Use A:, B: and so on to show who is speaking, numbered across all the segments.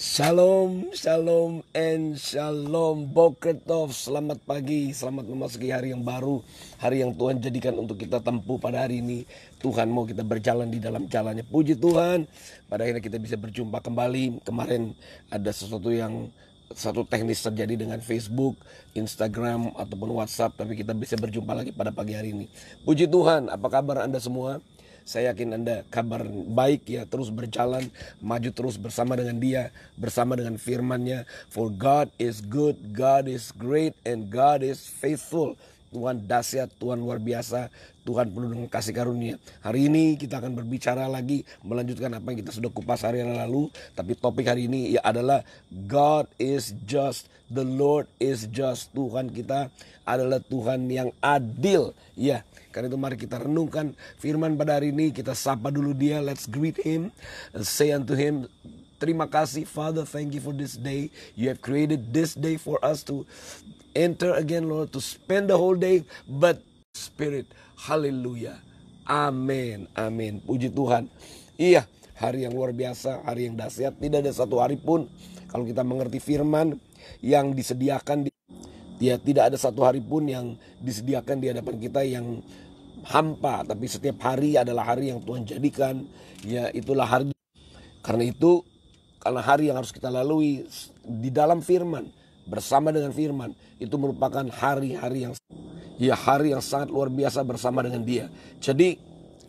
A: Shalom, shalom, and shalom. Boketov, selamat pagi, selamat memasuki hari yang baru, hari yang Tuhan jadikan untuk kita tempuh pada hari ini. Tuhan mau kita berjalan di dalam jalannya. Puji Tuhan, pada akhirnya kita bisa berjumpa kembali. Kemarin ada sesuatu yang satu teknis terjadi dengan Facebook, Instagram, ataupun WhatsApp, tapi kita bisa berjumpa lagi pada pagi hari ini. Puji Tuhan, apa kabar Anda semua? Saya yakin Anda kabar baik ya terus berjalan, maju terus bersama dengan dia, bersama dengan Firman-Nya. For God is good, God is great, and God is faithful. Tuhan dahsyat, Tuhan luar biasa, Tuhan penuh dengan kasih karunia. Hari ini kita akan berbicara lagi melanjutkan apa yang kita sudah kupas hari yang lalu, tapi topik hari ini ya adalah God is just, the Lord is just. Tuhan kita adalah Tuhan yang adil. Ya, karena itu mari kita renungkan firman pada hari ini. Kita sapa dulu dia. Let's greet him. And say unto him, Terima kasih Father, thank you for this day. You have created this day for us to enter again, Lord, to spend the whole day. But Spirit, hallelujah. amen amen Puji Tuhan. Iya, hari yang luar biasa, hari yang dahsyat. Tidak ada satu hari pun kalau kita mengerti firman yang disediakan di dia tidak ada satu hari pun yang disediakan di hadapan kita yang hampa, tapi setiap hari adalah hari yang Tuhan jadikan, ya itulah hari. Karena itu, karena hari yang harus kita lalui di dalam firman, bersama dengan firman, itu merupakan hari-hari yang ya hari yang sangat luar biasa bersama dengan dia. Jadi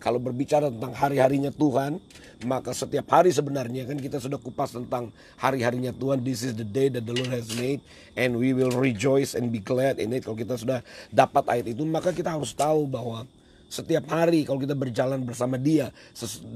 A: kalau berbicara tentang hari-harinya Tuhan, maka setiap hari sebenarnya kan kita sudah kupas tentang hari-harinya Tuhan. This is the day that the Lord has made and we will rejoice and be glad in it. Kalau kita sudah dapat ayat itu, maka kita harus tahu bahwa setiap hari kalau kita berjalan bersama dia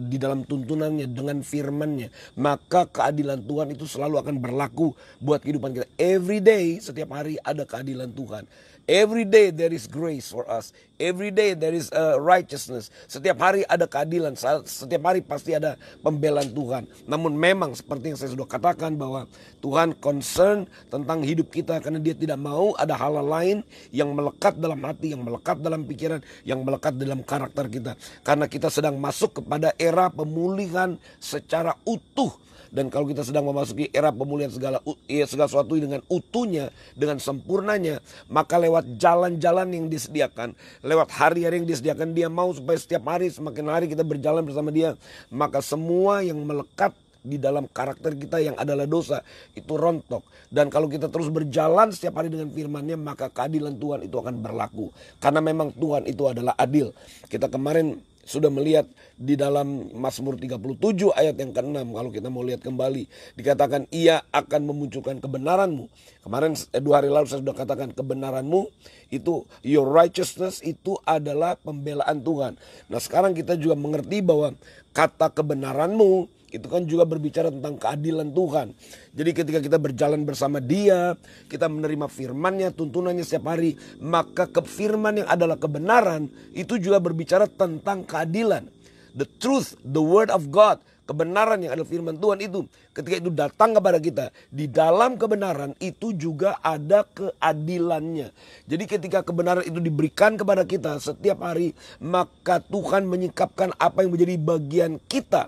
A: di dalam tuntunannya dengan firmannya maka keadilan Tuhan itu selalu akan berlaku buat kehidupan kita every day setiap hari ada keadilan Tuhan Every day there is grace for us. Every day there is uh, righteousness. Setiap hari ada keadilan. Setiap hari pasti ada pembelaan Tuhan. Namun memang seperti yang saya sudah katakan bahwa Tuhan concern tentang hidup kita karena dia tidak mau ada hal lain yang melekat dalam hati, yang melekat dalam pikiran, yang melekat dalam karakter kita. Karena kita sedang masuk kepada era pemulihan secara utuh dan kalau kita sedang memasuki era pemulihan segala ya, segala sesuatu dengan utuhnya, dengan sempurnanya, maka lewat jalan-jalan yang disediakan, lewat hari-hari yang disediakan, dia mau supaya setiap hari semakin hari kita berjalan bersama dia, maka semua yang melekat di dalam karakter kita yang adalah dosa itu rontok dan kalau kita terus berjalan setiap hari dengan firman-Nya maka keadilan Tuhan itu akan berlaku karena memang Tuhan itu adalah adil kita kemarin sudah melihat di dalam Mazmur 37 ayat yang ke-6 kalau kita mau lihat kembali dikatakan ia akan memunculkan kebenaranmu. Kemarin eh, dua hari lalu saya sudah katakan kebenaranmu itu your righteousness itu adalah pembelaan Tuhan. Nah, sekarang kita juga mengerti bahwa kata kebenaranmu itu kan juga berbicara tentang keadilan Tuhan. Jadi ketika kita berjalan bersama dia, kita menerima firmannya, tuntunannya setiap hari, maka kefirman yang adalah kebenaran itu juga berbicara tentang keadilan. The truth, the word of God, kebenaran yang adalah firman Tuhan itu ketika itu datang kepada kita di dalam kebenaran itu juga ada keadilannya. Jadi ketika kebenaran itu diberikan kepada kita setiap hari maka Tuhan menyikapkan apa yang menjadi bagian kita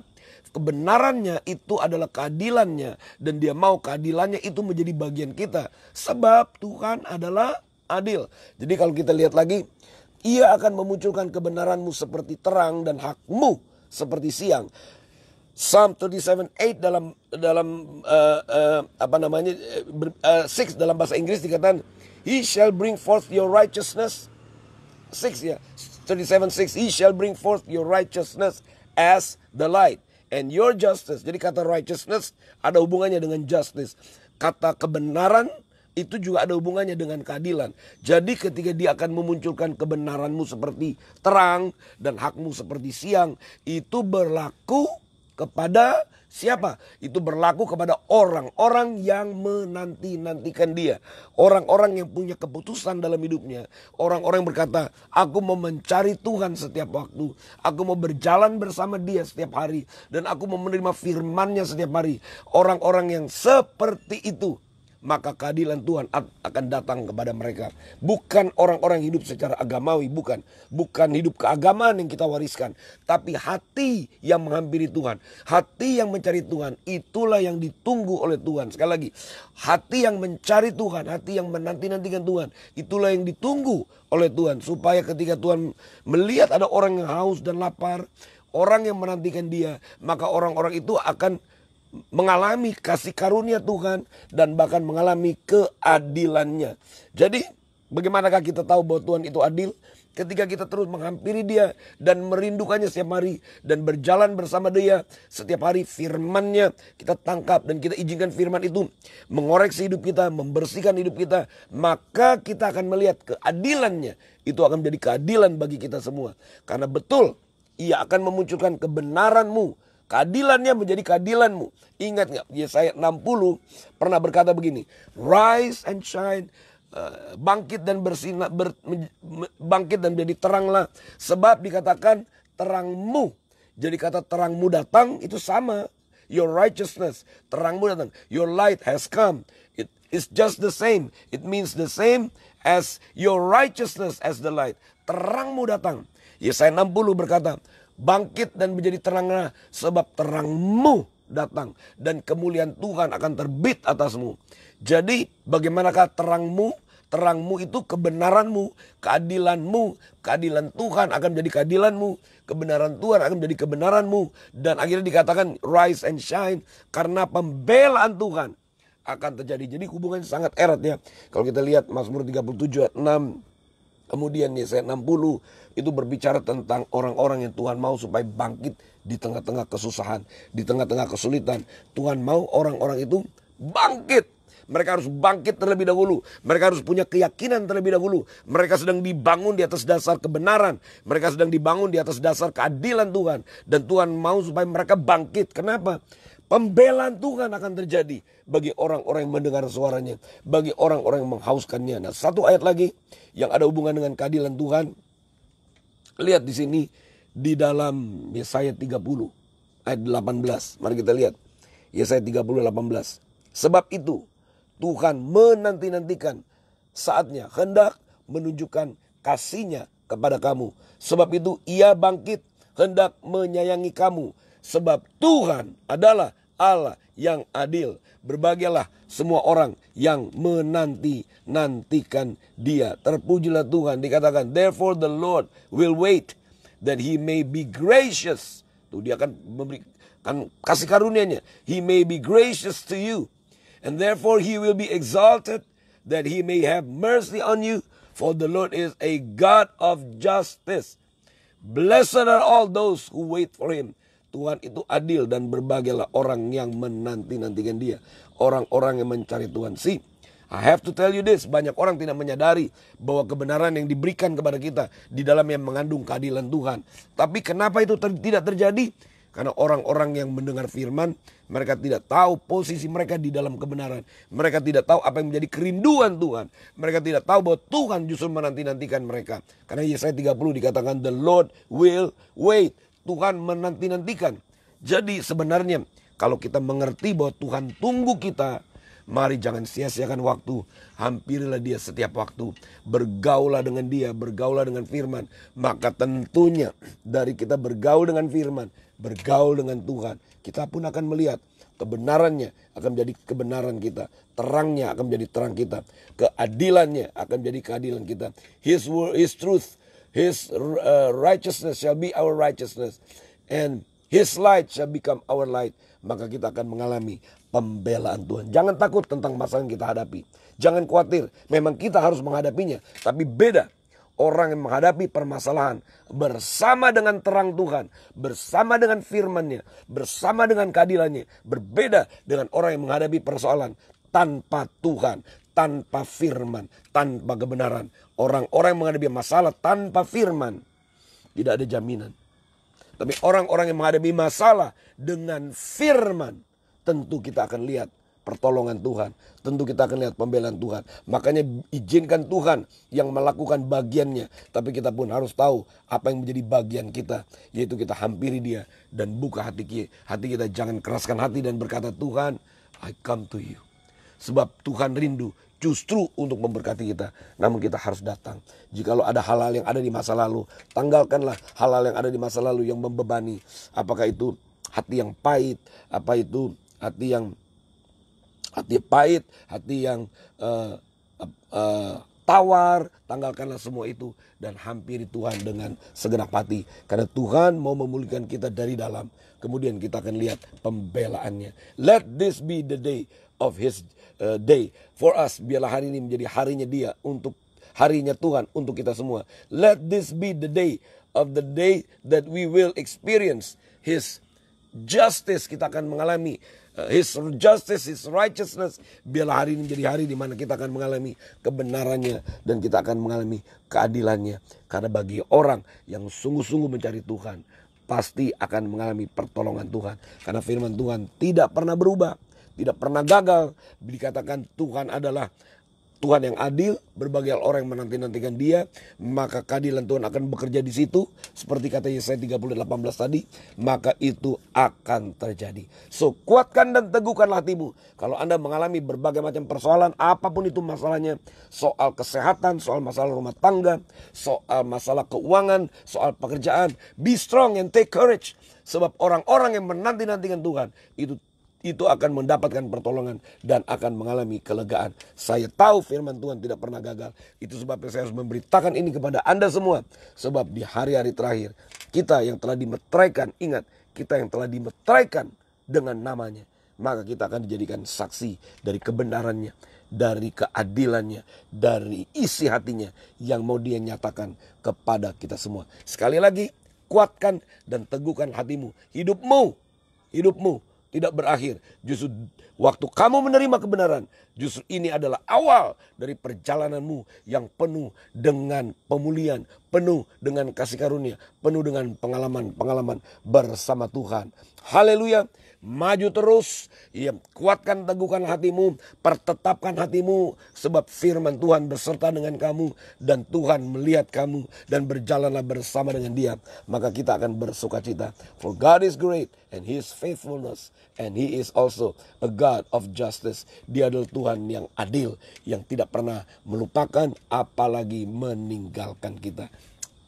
A: kebenarannya itu adalah keadilannya dan dia mau keadilannya itu menjadi bagian kita sebab Tuhan adalah adil. Jadi kalau kita lihat lagi ia akan memunculkan kebenaranmu seperti terang dan hakmu seperti siang. Psalm 37:8 dalam dalam uh, uh, apa namanya uh, six dalam bahasa Inggris dikatakan He shall bring forth your righteousness six ya 37:6 He shall bring forth your righteousness as the light and your justice. Jadi kata righteousness ada hubungannya dengan justice. Kata kebenaran itu juga ada hubungannya dengan keadilan. Jadi ketika dia akan memunculkan kebenaranmu seperti terang dan hakmu seperti siang, itu berlaku kepada siapa? Itu berlaku kepada orang-orang yang menanti-nantikan dia. Orang-orang yang punya keputusan dalam hidupnya. Orang-orang yang berkata, aku mau mencari Tuhan setiap waktu. Aku mau berjalan bersama dia setiap hari. Dan aku mau menerima firmannya setiap hari. Orang-orang yang seperti itu maka keadilan Tuhan akan datang kepada mereka. Bukan orang-orang hidup secara agamawi, bukan. Bukan hidup keagamaan yang kita wariskan. Tapi hati yang menghampiri Tuhan. Hati yang mencari Tuhan, itulah yang ditunggu oleh Tuhan. Sekali lagi, hati yang mencari Tuhan, hati yang menanti-nantikan Tuhan. Itulah yang ditunggu oleh Tuhan. Supaya ketika Tuhan melihat ada orang yang haus dan lapar, orang yang menantikan dia, maka orang-orang itu akan mengalami kasih karunia Tuhan dan bahkan mengalami keadilannya. Jadi bagaimanakah kita tahu bahwa Tuhan itu adil? Ketika kita terus menghampiri dia dan merindukannya setiap hari dan berjalan bersama dia setiap hari firmannya kita tangkap dan kita izinkan firman itu mengoreksi hidup kita, membersihkan hidup kita. Maka kita akan melihat keadilannya itu akan menjadi keadilan bagi kita semua. Karena betul ia akan memunculkan kebenaranmu Keadilannya menjadi keadilanmu. Ingat nggak? Yesaya 60 pernah berkata begini. Rise and shine. Eh, bangkit dan bersinar, ber, bangkit dan menjadi teranglah. Sebab dikatakan terangmu. Jadi kata terangmu datang itu sama. Your righteousness, terangmu datang. Your light has come. It is just the same. It means the same as your righteousness as the light. Terangmu datang. Yesaya 60 berkata, Bangkit dan menjadi teranglah sebab terangmu datang dan kemuliaan Tuhan akan terbit atasmu. Jadi bagaimanakah terangmu? Terangmu itu kebenaranmu, keadilanmu, keadilan Tuhan akan menjadi keadilanmu, kebenaran Tuhan akan menjadi kebenaranmu dan akhirnya dikatakan rise and shine karena pembelaan Tuhan akan terjadi. Jadi hubungan sangat erat ya. Kalau kita lihat Mazmur 37 ayat 6 Kemudian Yesaya 60 itu berbicara tentang orang-orang yang Tuhan mau supaya bangkit di tengah-tengah kesusahan, di tengah-tengah kesulitan. Tuhan mau orang-orang itu bangkit. Mereka harus bangkit terlebih dahulu. Mereka harus punya keyakinan terlebih dahulu. Mereka sedang dibangun di atas dasar kebenaran. Mereka sedang dibangun di atas dasar keadilan Tuhan. Dan Tuhan mau supaya mereka bangkit. Kenapa? Pembelaan Tuhan akan terjadi bagi orang-orang yang mendengar suaranya, bagi orang-orang yang menghauskannya. Nah, satu ayat lagi yang ada hubungan dengan keadilan Tuhan. Lihat di sini di dalam Yesaya 30 ayat 18. Mari kita lihat. Yesaya 30 18. Sebab itu Tuhan menanti-nantikan saatnya hendak menunjukkan kasihnya kepada kamu. Sebab itu ia bangkit hendak menyayangi kamu Sebab Tuhan adalah Allah yang adil. Berbahagialah semua orang yang menanti-nantikan dia. Terpujilah Tuhan. Dikatakan, therefore the Lord will wait that he may be gracious. Tuh dia akan memberikan kasih karunianya. He may be gracious to you. And therefore he will be exalted that he may have mercy on you. For the Lord is a God of justice. Blessed are all those who wait for him. Tuhan itu adil dan berbagailah orang yang menanti-nantikan dia. Orang-orang yang mencari Tuhan. sih. I have to tell you this, banyak orang tidak menyadari bahwa kebenaran yang diberikan kepada kita di dalam yang mengandung keadilan Tuhan. Tapi kenapa itu ter tidak terjadi? Karena orang-orang yang mendengar firman, mereka tidak tahu posisi mereka di dalam kebenaran. Mereka tidak tahu apa yang menjadi kerinduan Tuhan. Mereka tidak tahu bahwa Tuhan justru menanti-nantikan mereka. Karena Yesaya 30 dikatakan, The Lord will wait Tuhan menanti-nantikan. Jadi sebenarnya kalau kita mengerti bahwa Tuhan tunggu kita, mari jangan sia-siakan waktu. Hampirilah dia setiap waktu. Bergaulah dengan dia, bergaulah dengan firman. Maka tentunya dari kita bergaul dengan firman, bergaul dengan Tuhan, kita pun akan melihat kebenarannya akan menjadi kebenaran kita, terangnya akan menjadi terang kita, keadilannya akan menjadi keadilan kita. His word, his truth His uh, righteousness shall be our righteousness. And His light shall become our light. Maka kita akan mengalami pembelaan Tuhan. Jangan takut tentang masalah yang kita hadapi. Jangan khawatir. Memang kita harus menghadapinya. Tapi beda orang yang menghadapi permasalahan bersama dengan terang Tuhan, bersama dengan firman-Nya, bersama dengan keadilannya, berbeda dengan orang yang menghadapi persoalan tanpa Tuhan, tanpa firman, tanpa kebenaran. Orang-orang yang menghadapi masalah tanpa firman tidak ada jaminan. Tapi orang-orang yang menghadapi masalah dengan firman, tentu kita akan lihat pertolongan Tuhan. Tentu kita akan lihat pembelaan Tuhan. Makanya izinkan Tuhan yang melakukan bagiannya. Tapi kita pun harus tahu apa yang menjadi bagian kita. Yaitu kita hampiri dia dan buka hati kita. Hati kita jangan keraskan hati dan berkata Tuhan I come to you. Sebab Tuhan rindu justru untuk memberkati kita. Namun kita harus datang. Jikalau ada halal yang ada di masa lalu, tanggalkanlah halal yang ada di masa lalu yang membebani. Apakah itu hati yang pahit, apa itu hati yang hati pahit, hati yang uh, uh, tawar, tanggalkanlah semua itu dan hampiri Tuhan dengan segenap hati. Karena Tuhan mau memulihkan kita dari dalam. Kemudian kita akan lihat pembelaannya. Let this be the day of his uh, day for us. Biarlah hari ini menjadi harinya dia untuk harinya Tuhan untuk kita semua. Let this be the day of the day that we will experience his justice. Kita akan mengalami Eh, his justice, His righteousness. Biarlah hari ini menjadi hari di mana kita akan mengalami kebenarannya dan kita akan mengalami keadilannya. Karena bagi orang yang sungguh-sungguh mencari Tuhan, pasti akan mengalami pertolongan Tuhan. Karena firman Tuhan tidak pernah berubah, tidak pernah gagal. Dikatakan Tuhan adalah Tuhan yang adil, berbagai orang yang menanti-nantikan dia, maka keadilan Tuhan akan bekerja di situ. Seperti kata Yesaya 38 tadi, maka itu akan terjadi. So, kuatkan dan teguhkanlah hatimu. Kalau Anda mengalami berbagai macam persoalan, apapun itu masalahnya, soal kesehatan, soal masalah rumah tangga, soal masalah keuangan, soal pekerjaan, be strong and take courage. Sebab orang-orang yang menanti-nantikan Tuhan itu itu akan mendapatkan pertolongan dan akan mengalami kelegaan. Saya tahu firman Tuhan tidak pernah gagal. Itu sebabnya saya harus memberitakan ini kepada Anda semua. Sebab di hari-hari terakhir, kita yang telah dimeteraikan, ingat, kita yang telah dimeteraikan dengan namanya. Maka kita akan dijadikan saksi dari kebenarannya, dari keadilannya, dari isi hatinya yang mau dia nyatakan kepada kita semua. Sekali lagi, kuatkan dan teguhkan hatimu, hidupmu, hidupmu tidak berakhir. Justru waktu kamu menerima kebenaran, justru ini adalah awal dari perjalananmu yang penuh dengan pemulihan, penuh dengan kasih karunia, penuh dengan pengalaman-pengalaman bersama Tuhan. Haleluya. Maju terus, ya, kuatkan teguhkan hatimu, pertetapkan hatimu sebab firman Tuhan berserta dengan kamu dan Tuhan melihat kamu dan berjalanlah bersama dengan dia, maka kita akan bersukacita. For God is great and his faithfulness And he is also a God of justice. Dia adalah Tuhan yang adil, yang tidak pernah melupakan, apalagi meninggalkan kita.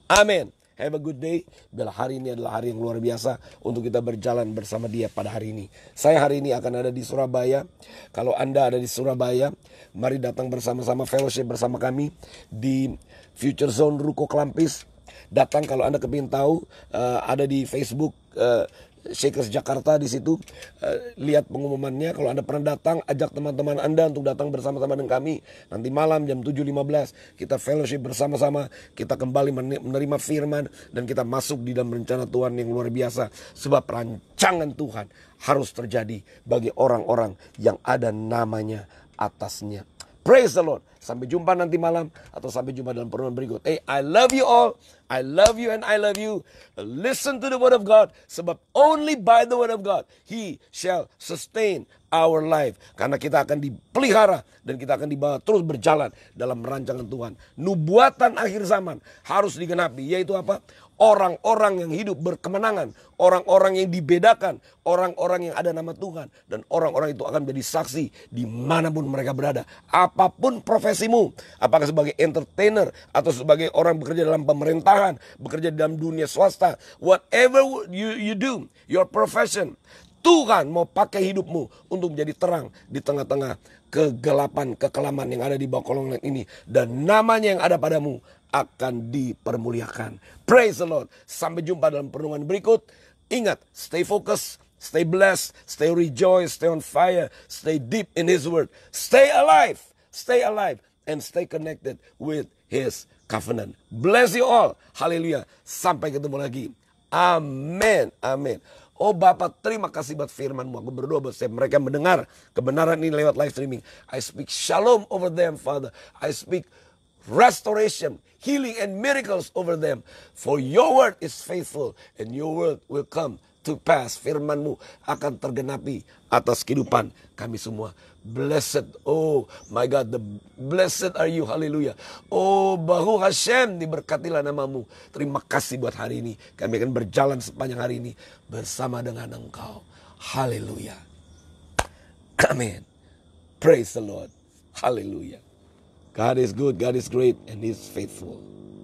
A: Amin. Have a good day. Bila hari ini adalah hari yang luar biasa untuk kita berjalan bersama dia pada hari ini. Saya hari ini akan ada di Surabaya. Kalau Anda ada di Surabaya, mari datang bersama-sama fellowship bersama kami di Future Zone Ruko Klampis. Datang kalau Anda kepingin tahu, eh, ada di Facebook eh, Shakers Jakarta di situ. Eh, lihat pengumumannya. Kalau Anda pernah datang, ajak teman-teman Anda untuk datang bersama-sama dengan kami. Nanti malam jam 7.15 kita fellowship bersama-sama. Kita kembali menerima firman dan kita masuk di dalam rencana Tuhan yang luar biasa. Sebab rancangan Tuhan harus terjadi bagi orang-orang yang ada namanya atasnya Praise the Lord. Sampai jumpa nanti malam atau sampai jumpa dalam pertemuan berikut. Hey, I love you all. I love you and I love you. Listen to the word of God. Sebab only by the word of God, He shall sustain our life. Karena kita akan dipelihara dan kita akan dibawa terus berjalan dalam rancangan Tuhan. Nubuatan akhir zaman harus digenapi. Yaitu apa? orang-orang yang hidup berkemenangan, orang-orang yang dibedakan, orang-orang yang ada nama Tuhan, dan orang-orang itu akan menjadi saksi dimanapun mereka berada. Apapun profesimu, apakah sebagai entertainer atau sebagai orang bekerja dalam pemerintahan, bekerja dalam dunia swasta, whatever you, you do, your profession, Tuhan mau pakai hidupmu untuk menjadi terang di tengah-tengah kegelapan, kekelaman yang ada di bawah kolong langit ini. Dan namanya yang ada padamu akan dipermuliakan. Praise the Lord. Sampai jumpa dalam perenungan berikut. Ingat, stay focused, stay blessed, stay rejoice, stay on fire, stay deep in His Word. Stay alive, stay alive, and stay connected with His covenant. Bless you all. Hallelujah. Sampai ketemu lagi. Amen. Amen. Oh Bapak terima kasih buat firmanmu. Aku berdoa buat saya. mereka mendengar kebenaran ini lewat live streaming. I speak shalom over them Father. I speak restoration, healing and miracles over them. For your word is faithful and your word will come to pass. Firmanmu akan tergenapi atas kehidupan kami semua. Blessed, oh my God, the blessed are you, Hallelujah. Oh bahu Hashem, diberkatilah namamu. Terima kasih buat hari ini. Kami akan berjalan sepanjang hari ini bersama dengan engkau. Haleluya. Amen. Praise the Lord. Hallelujah. God is good, God is great, and He's faithful.